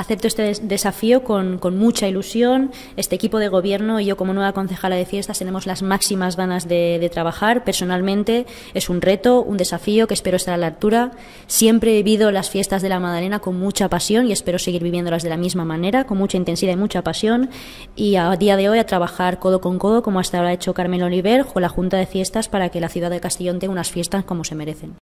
Acepto este desafío con, mucha ilusión. Este equipo de gobierno y yo como nueva concejala de fiestas tenemos las máximas ganas de, trabajar. Personalmente es un reto, un desafío que espero estar a la altura. Siempre he vivido las fiestas de la Madalena con mucha pasión y espero seguir viviéndolas de la misma manera, con mucha intensidad y mucha pasión. Y a día de hoy a trabajar codo con codo, como hasta ahora ha hecho Carmen Oliver, con la Junta de Fiestas para que la ciudad de Castellón tenga unas fiestas como se merecen.